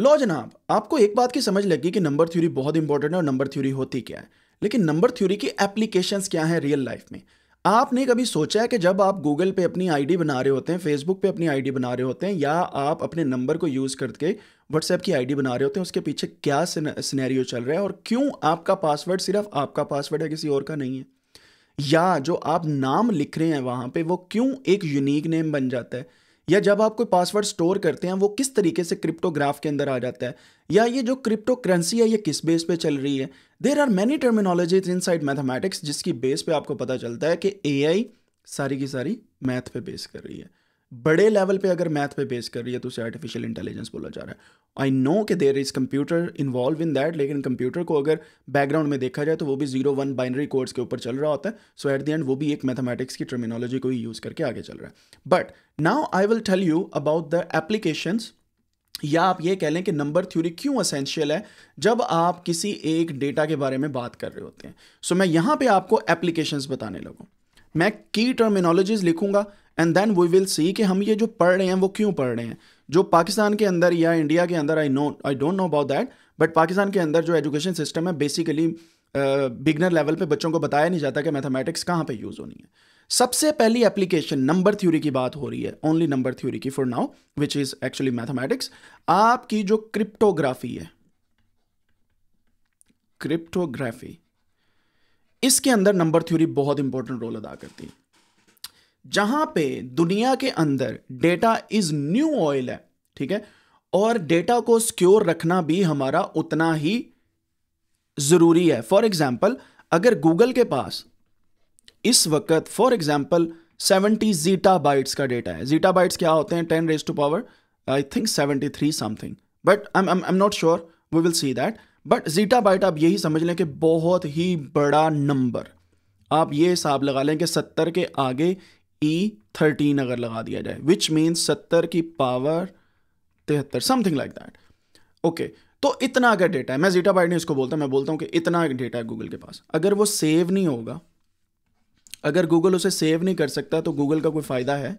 लो जनाब आपको एक बात की समझ लगी कि नंबर थ्योरी बहुत इंपॉर्टेंट है और नंबर थ्योरी होती क्या है लेकिन नंबर थ्योरी की एप्लीकेशंस क्या हैं रियल लाइफ में आपने कभी सोचा है कि जब आप गूगल पे अपनी आईडी बना रहे होते हैं फेसबुक पे अपनी आईडी बना रहे होते हैं या आप अपने नंबर को यूज़ करके व्हाट्सएप की आईडी बना रहे होते हैं उसके पीछे क्या सिनेरियो चल रहा है और क्यों आपका पासवर्ड सिर्फ आपका पासवर्ड है किसी और का नहीं है या जो आप नाम लिख रहे हैं वहां पर वो क्यों एक यूनिक नेम बन जाता है या जब आप कोई पासवर्ड स्टोर करते हैं वो किस तरीके से क्रिप्टोग्राफ के अंदर आ जाता है या ये जो क्रिप्टो करेंसी है ये किस बेस पे चल रही है there are many terminologies inside mathematics जिसकी बेस पे आपको पता चलता है कि ए सारी की सारी मैथ पे बेस कर रही है बड़े लेवल पे अगर मैथ पे बेस कर रही है तो उसे आर्टिफिशियल इंटेलिजेंस बोला जा रहा है आई नो कि there is computer involve in that लेकिन कंप्यूटर को अगर बैकग्राउंड में देखा जाए तो वो भी जीरो वन बाइनरी कोड्स के ऊपर चल रहा होता है सो एट द एंड वो भी एक मैथमेटिक्स की टर्मिनोलॉजी को ही यूज़ करके आगे चल रहा है but now I will tell you about the applications या आप ये कह लें कि नंबर थ्योरी क्यों असेंशियल है जब आप किसी एक डेटा के बारे में बात कर रहे होते हैं सो so, मैं यहाँ पे आपको एप्लीकेशंस बताने लगूँ मैं की टर्मिनोलॉजीज लिखूंगा and then we will see कि हम ये जो पढ़ रहे हैं वो क्यों पढ़ रहे हैं जो पाकिस्तान के अंदर या इंडिया के अंदर I know I don't know about that but Pakistan के अंदर जो एजुकेशन सिस्टम है बेसिकली बिगनर लेवल पे बच्चों को बताया नहीं जाता कि मैथमेटिक्स कहाँ पे यूज़ होनी है सबसे पहली एप्लीकेशन नंबर थ्योरी की बात हो रही है ओनली नंबर थ्योरी की for now which is actually mathematics आपकी जो क्रिप्टोग्राफी है क्रिप्टोग्राफी इसके अंदर नंबर थ्योरी बहुत इंपॉर्टेंट रोल अदा करती है जहां पे दुनिया के अंदर डेटा इज न्यू ऑयल है ठीक है और डेटा को सिक्योर रखना भी हमारा उतना ही ज़रूरी है फॉर एग्जाम्पल अगर गूगल के पास इस वक्त फॉर एग्जाम्पल 70 जीटा बाइट्स का डेटा है जीटा बाइट्स क्या होते हैं ten raise to power I think seventy three something but I am not sure we will see that but zetta byte आप यही समझ लें कि बहुत ही बड़ा नंबर आप ये हिसाब लगा लें कि सत्तर के आगे ई e थर्टीन अगर लगा दिया जाए विच मीन्स सत्तर की पावर तिहत्तर समथिंग लाइक दैट ओके तो इतना अगर डेटा है मैं जीटा बाइड नहीं इसको बोलता मैं बोलता हूँ कि इतना डेटा है गूगल के पास अगर वो सेव नहीं होगा अगर गूगल उसे सेव नहीं कर सकता तो गूगल का कोई फ़ायदा है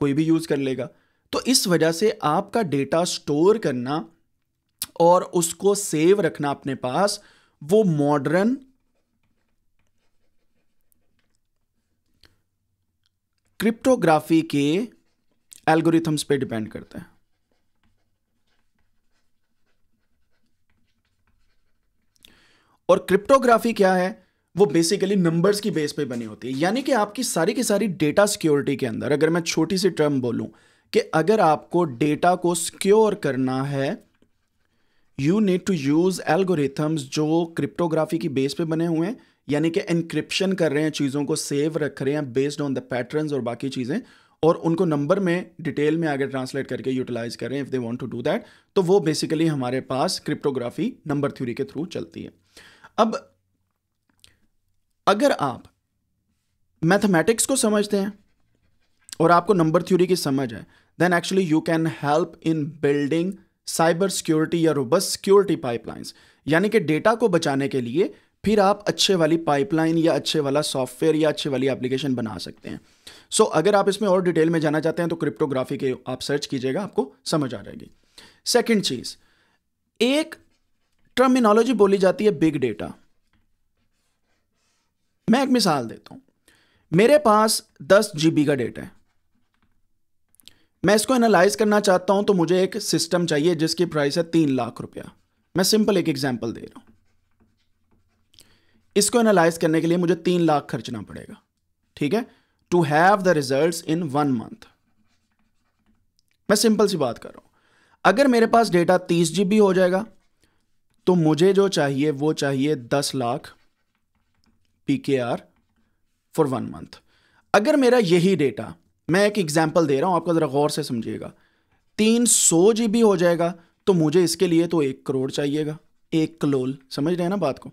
कोई भी यूज़ कर लेगा तो इस वजह से आपका डेटा स्टोर करना और उसको सेव रखना अपने पास वो मॉडर्न क्रिप्टोग्राफी के एल्गोरिथम्स पे डिपेंड करता है और क्रिप्टोग्राफी क्या है वो बेसिकली नंबर्स की बेस पे बनी होती है यानी कि आपकी सारी की सारी डेटा सिक्योरिटी के अंदर अगर मैं छोटी सी टर्म बोलूं कि अगर आपको डेटा को सिक्योर करना है you need to use algorithms जो क्रिप्टोग्राफी की बेस पे बने हुए हैं यानी कि इनक्रिप्शन कर रहे हैं चीज़ों को सेव रख रहे हैं बेस्ड ऑन द पैटर्न और बाकी चीज़ें और उनको नंबर में डिटेल में आगे ट्रांसलेट करके यूटिलाइज करें if they want to do that तो वो बेसिकली हमारे पास क्रिप्टोग्राफी नंबर थ्योरी के थ्रू चलती है अब अगर आप मैथमेटिक्स को समझते हैं और आपको नंबर थ्योरी की समझ है then actually you can help in building cyber security या रोबस्ट सिक्योरिटी पाइपलाइंस यानी कि डेटा को बचाने के लिए फिर आप अच्छे वाली पाइपलाइन या अच्छे वाला सॉफ्टवेयर या अच्छे वाली एप्लीकेशन बना सकते हैं सो so, अगर आप इसमें और डिटेल में जाना चाहते हैं तो क्रिप्टोग्राफी के आप सर्च कीजिएगा आपको समझ आ जाएगी सेकेंड चीज़ एक टर्मिनोलॉजी बोली जाती है बिग डेटा मैं एक मिसाल देता हूं मेरे पास दस जीबी का डेटा है मैं इसको एनालाइज करना चाहता हूं तो मुझे एक सिस्टम चाहिए जिसकी प्राइस है तीन लाख रुपया मैं सिंपल एक एग्जाम्पल दे रहा हूं इसको एनालाइज करने के लिए मुझे तीन लाख खर्चना पड़ेगा ठीक है to have the result in one month मैं सिंपल सी बात कर रहा हूं अगर मेरे पास डेटा तीस जी हो जाएगा तो मुझे जो चाहिए वो चाहिए दस lakh P K R for one month अगर मेरा यही डेटा मैं एक एग्जाम्पल दे रहा हूं आपको ज़रा गौर से समझिएगा तीन सौ जी हो जाएगा तो मुझे इसके लिए तो एक करोड़ चाहिएगा एक कलोल समझ रहे हैं ना बात को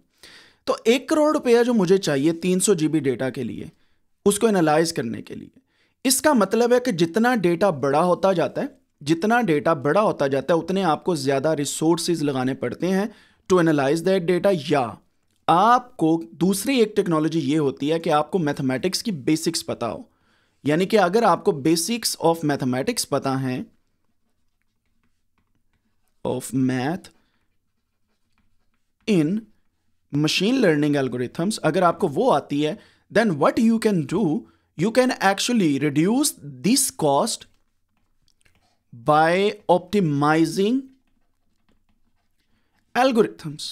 तो एक करोड़ रुपया जो मुझे चाहिए तीन सौ जी डेटा के लिए उसको एनालाइज करने के लिए इसका मतलब है कि जितना डेटा बड़ा होता जाता है जितना डेटा बड़ा होता जाता है उतने आपको ज़्यादा रिसोर्सेज लगाने पड़ते हैं टू एनालाइज दैट डेटा या आपको दूसरी एक टेक्नोलॉजी ये होती है कि आपको मैथमेटिक्स की बेसिक्स पता हो यानी कि अगर आपको बेसिक्स ऑफ मैथमेटिक्स पता हैं of math in machine learning algorithms अगर आपको वो आती है then what you can do you can actually reduce this cost by optimising algorithms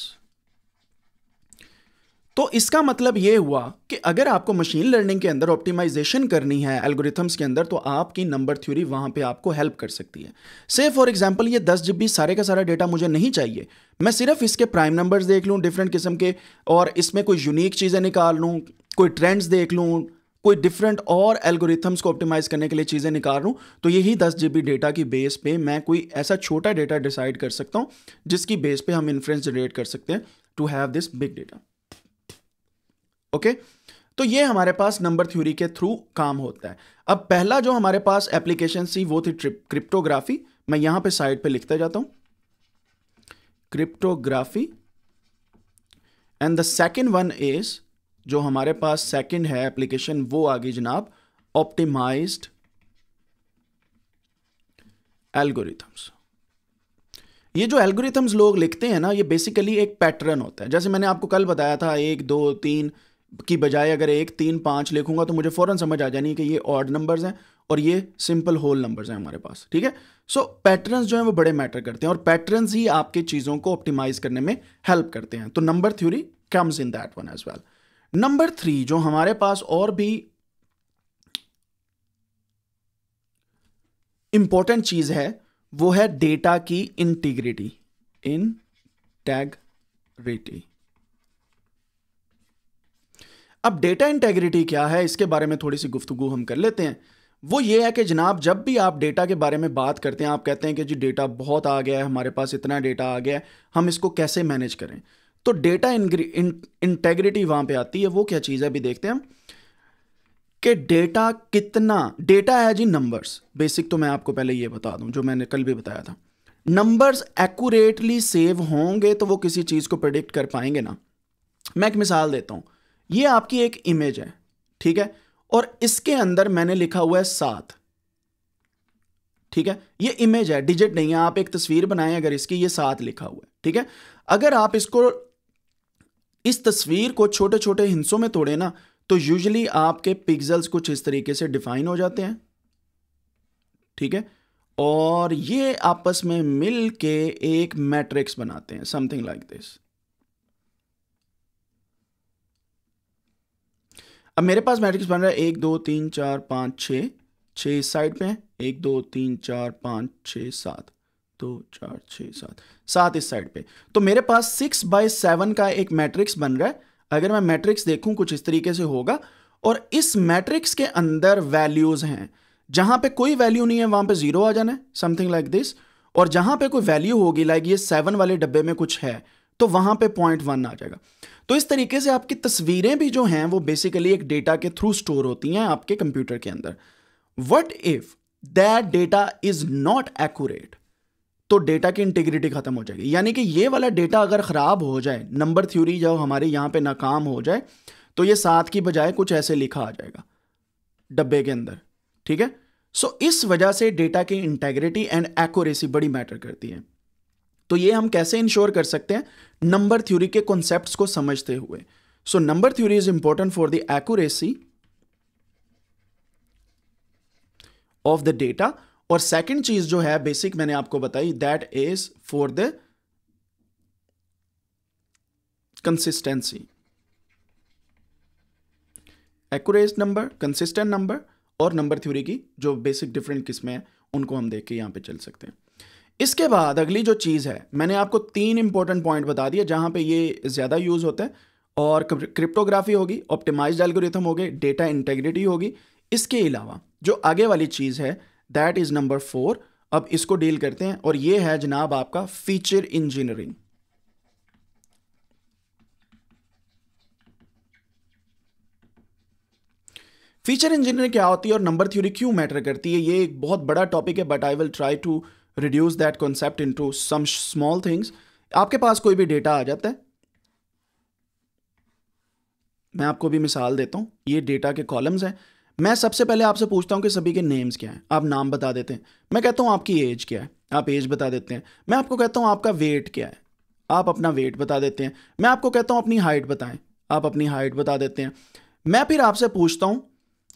तो इसका मतलब ये हुआ कि अगर आपको मशीन लर्निंग के अंदर ऑप्टिमाइजेशन करनी है एल्गोरिथम्स के अंदर तो आपकी नंबर थ्योरी वहाँ पे आपको हेल्प कर सकती है से फॉर एग्जांपल ये दस जी सारे का सारा डेटा मुझे नहीं चाहिए मैं सिर्फ इसके प्राइम नंबर्स देख लूँ डिफरेंट किस्म के और इसमें कोई यूनिक चीज़ें निकाल लूँ कोई ट्रेंड्स देख लूँ कोई डिफरेंट और एल्गोरिथम्स को ऑप्टिमाइज करने के लिए चीज़ें निकाल लूँ तो यही दस जी डेटा की बेस पे मैं कोई ऐसा छोटा डेटा डिसाइड कर सकता हूँ जिसकी बेस पे हम इन्फ्रेंस जनरेट कर सकते हैं to have this big data okay तो ये हमारे पास नंबर थ्योरी के थ्रू काम होता है अब पहला जो हमारे पास एप्लीकेशन थी वो थी ट्रिप क्रिप्टोग्राफी मैं यहां पे साइड पे लिखता जाता हूं cryptography and the second one is जो हमारे पास सेकेंड है एप्लीकेशन वो आ गई जनाब ऑप्टिमाइज्ड एल्गोरिथम्स ये जो एल्गोरिथम्स लोग लिखते हैं ना ये बेसिकली एक पैटर्न होता है जैसे मैंने आपको कल बताया था एक दो तीन की बजाय अगर एक तीन पाँच लिखूंगा तो मुझे फ़ौरन समझ आ जानी कि ये ऑड नंबर्स हैं और ये सिंपल होल नंबर्स हैं हमारे पास ठीक है सो पैटर्न्स जो हैं वो बड़े मैटर करते हैं और पैटर्न्स ही आपके चीज़ों को ऑप्टिमाइज करने में हेल्प करते हैं तो number theory comes in that one as well number three जो हमारे पास और भी इंपॉर्टेंट चीज़ है वो है डेटा की इंटीग्रिटी इन टैग रेटी अब डेटा इंटेग्रिटी क्या है इसके बारे में थोड़ी सी गुफ्तु हम कर लेते हैं वो ये है कि जनाब जब भी आप डेटा के बारे में बात करते हैं आप कहते हैं कि जी डेटा बहुत आ गया है हमारे पास इतना डेटा आ गया है हम इसको कैसे मैनेज करें तो डेटा इंटेग्रिटी वहाँ पे आती है वो क्या चीज़ है अभी देखते हैं कि डेटा कितना डेटा है जी नंबर्स बेसिक तो मैं आपको पहले ये बता दूं जो मैंने कल भी बताया था नंबर्स एक्यूरेटली सेव होंगे तो वो किसी चीज़ को प्रडिक्ट कर पाएंगे ना मैं एक मिसाल देता हूँ ये आपकी एक इमेज है ठीक है और इसके अंदर मैंने लिखा हुआ है सात ठीक है ये इमेज है डिजिट नहीं है आप एक तस्वीर बनाएं अगर इसकी ये सात लिखा हुआ है ठीक है अगर आप इसको इस तस्वीर को छोटे छोटे हिंसों में तोड़े ना तो यूजली आपके पिक्सल्स कुछ इस तरीके से डिफाइन हो जाते हैं ठीक है और ये आपस में मिल के एक मैट्रिक्स बनाते हैं समथिंग लाइक दिस अब मेरे पास मैट्रिक्स बन रहा है एक दो तीन चार पाँच छः छः इस साइड पे एक दो तीन चार पाँच छः सात दो चार छः सात सात इस साइड पे तो मेरे पास सिक्स बाय सेवन का एक मैट्रिक्स बन रहा है अगर मैं मैट्रिक्स देखूं कुछ इस तरीके से होगा और इस मैट्रिक्स के अंदर वैल्यूज़ हैं जहां पे कोई वैल्यू नहीं है वहां पे ज़ीरो आ जाना है समथिंग लाइक दिस और जहां पे कोई वैल्यू होगी लाइक ये सेवन वाले डब्बे में कुछ है तो वहां पे पॉइंट वन आ जाएगा तो इस तरीके से आपकी तस्वीरें भी जो हैं वो बेसिकली एक डेटा के थ्रू स्टोर होती हैं आपके कंप्यूटर के अंदर what if that data is not accurate तो डेटा की इंटीग्रिटी खत्म हो जाएगी यानी कि ये वाला डेटा अगर ख़राब हो जाए नंबर थ्योरी जब हमारे यहां पे नाकाम हो जाए तो ये सात की बजाय कुछ ऐसे लिखा आ जाएगा डब्बे के अंदर ठीक है सो so, इस वजह से डेटा की इंटेग्रिटी एंड एक्यूरेसी बड़ी मैटर करती है तो ये हम कैसे इंश्योर कर सकते हैं नंबर थ्योरी के कॉन्सेप्ट को समझते हुए so number theory is important for the accuracy of the data और सेकंड चीज जो है बेसिक मैंने आपको बताई that is for the consistency accurate number consistent number और नंबर थ्योरी की जो बेसिक डिफरेंट किस्में हैं उनको हम देख के यहां पे चल सकते हैं इसके बाद अगली जो चीज़ है मैंने आपको तीन इंपॉर्टेंट पॉइंट बता दिया जहाँ पे ये ज़्यादा यूज़ होता है और क्रिप्टोग्राफी होगी ऑप्टिमाइज एल्गोरिथम हो गए डेटा इंटेग्रिटी होगी इसके अलावा जो आगे वाली चीज़ है दैट इज़ नंबर फोर अब इसको डील करते हैं और ये है जनाब आपका फीचर इंजीनियरिंग फीचर इंजीनियरिंग क्या होती है और नंबर थ्योरी क्यों मैटर करती है ये एक बहुत बड़ा टॉपिक है but I will try to reduce that concept to some small things आपके पास कोई भी डेटा आ जाता है मैं आपको भी मिसाल देता हूँ ये डेटा के कॉलम्स हैं मैं सबसे पहले आपसे पूछता हूँ कि सभी के नेम्स क्या हैं आप नाम बता देते हैं मैं कहता हूँ आपकी एज क्या है आप एज बता देते हैं मैं आपको कहता हूँ आपका वेट क्या है आप अपना वेट बता देते हैं मैं आपको कहता हूँ अपनी हाइट बताएं आप अपनी हाइट बता देते हैं मैं फिर आपसे पूछता हूँ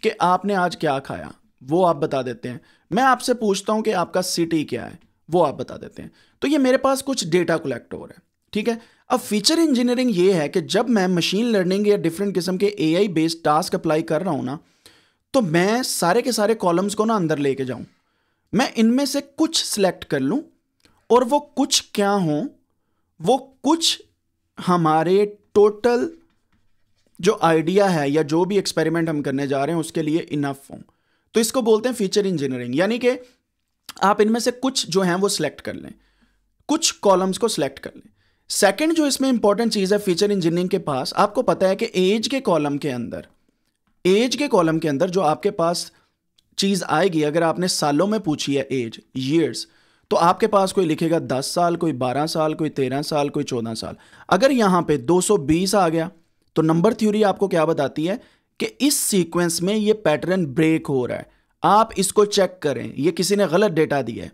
कि आपने आज क्या खाया वो आप बता देते हैं मैं आपसे पूछता हूं कि आपका सिटी क्या है वो आप बता देते हैं तो ये मेरे पास कुछ डेटा कलेक्ट हो रहा है ठीक है अब फीचर इंजीनियरिंग ये है कि जब मैं मशीन लर्निंग या डिफरेंट किस्म के ए बेस्ड टास्क अप्लाई कर रहा हूँ ना तो मैं सारे के सारे कॉलम्स को ना अंदर लेके जाऊँ मैं इनमें से कुछ सिलेक्ट कर लूँ और वो कुछ क्या हो वो कुछ हमारे टोटल जो आइडिया है या जो भी एक्सपेरिमेंट हम करने जा रहे हैं उसके लिए इनफ हों तो इसको बोलते हैं फीचर इंजीनियरिंग यानी कि आप इनमें से कुछ जो हैं वो सिलेक्ट कर लें कुछ कॉलम्स को सिलेक्ट कर लें सेकेंड जो इसमें इंपॉर्टेंट चीज़ है फीचर इंजीनियरिंग के पास आपको पता है कि एज के कॉलम के अंदर एज के कॉलम के अंदर जो आपके पास चीज़ आएगी अगर आपने सालों में पूछी है एज ईयर्स तो आपके पास कोई लिखेगा दस साल कोई बारह साल कोई तेरह साल कोई चौदह साल अगर यहां पे 220 आ गया तो नंबर थ्योरी आपको क्या बताती है कि इस सीक्वेंस में ये पैटर्न ब्रेक हो रहा है आप इसको चेक करें ये किसी ने गलत डेटा दिया है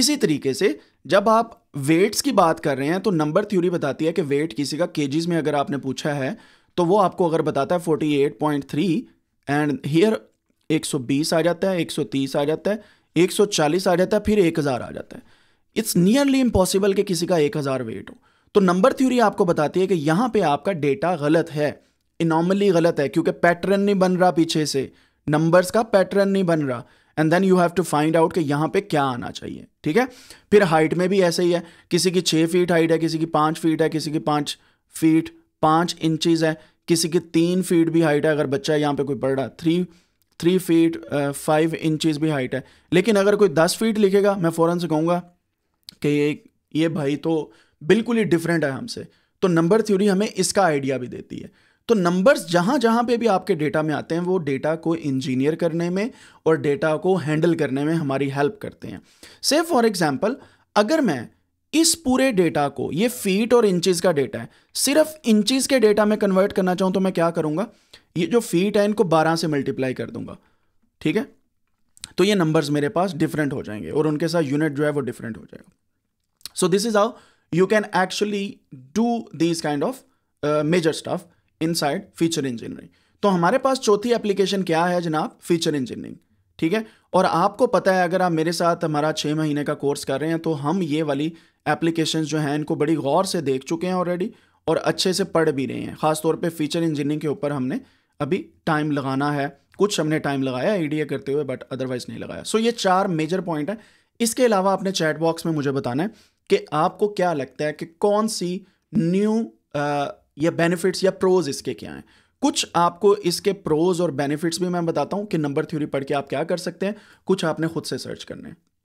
इसी तरीके से जब आप वेट्स की बात कर रहे हैं तो नंबर थ्योरी बताती है कि वेट किसी का केजीज में अगर आपने पूछा है तो वो आपको अगर बताता है 48.3 एंड हियर 120 आ जाता है 130 आ जाता है 140 आ जाता है फिर 1000 आ जाता है इट्स नियरली इम्पॉसिबल कि किसी का 1000 वेट हो तो नंबर थ्योरी आपको बताती है कि यहाँ पे आपका डेटा गलत है इनॉमली गलत है क्योंकि पैटर्न नहीं बन रहा पीछे से नंबर्स का पैटर्न नहीं बन रहा and then you have to find out कि यहाँ पे क्या आना चाहिए ठीक है फिर हाइट में भी ऐसे ही है किसी की छः फीट हाइट है किसी की पाँच फीट है किसी की पाँच फीट पाँच इंचज़ है किसी की तीन फीट भी हाइट है अगर बच्चा यहाँ पे कोई पढ़ रहा three three feet five inches भी हाइट है लेकिन अगर कोई दस फीट लिखेगा मैं फ़ौरन से कहूँगा कि ये ये भाई तो बिल्कुल ही डिफरेंट है हमसे तो नंबर थ्योरी हमें इसका आइडिया भी देती है तो नंबर्स जहां जहां पे भी आपके डेटा में आते हैं वो डेटा को इंजीनियर करने में और डेटा को हैंडल करने में हमारी हेल्प करते हैं से फॉर एग्जाम्पल अगर मैं इस पूरे डेटा को ये फीट और इंचेस का डेटा है सिर्फ इंचेस के डेटा में कन्वर्ट करना चाहूँ तो मैं क्या करूँगा ये जो फीट है इनको बारह से मल्टीप्लाई कर दूंगा ठीक है तो ये नंबर्स मेरे पास डिफरेंट हो जाएंगे और उनके साथ यूनिट जो है वो डिफरेंट हो जाएगा so this is how you can actually do this kind of major stuff inside feature engineering तो हमारे पास चौथी एप्लीकेशन क्या है जनाब फीचर इंजीनियरिंग ठीक है और आपको पता है अगर आप मेरे साथ हमारा छः महीने का कोर्स कर रहे हैं तो हम ये वाली एप्लीकेशन जो हैं इनको बड़ी गौर से देख चुके हैं ऑलरेडी और अच्छे से पढ़ भी रहे हैं ख़ासतौर पर फीचर इंजीनियरिंग के ऊपर हमने अभी टाइम लगाना है कुछ हमने टाइम लगाया आइडिया करते हुए बट अदरवाइज नहीं लगाया सो so, ये चार मेजर पॉइंट है इसके अलावा आपने चैट बॉक्स में मुझे बताना है कि आपको क्या लगता है कि कौन सी न्यू या बेनिफिट्स या प्रोज इसके क्या हैं कुछ आपको इसके प्रोज और बेनिफिट्स भी मैं बताता हूँ कि नंबर थ्योरी पढ़ के आप क्या कर सकते हैं कुछ आपने खुद से सर्च करने हैं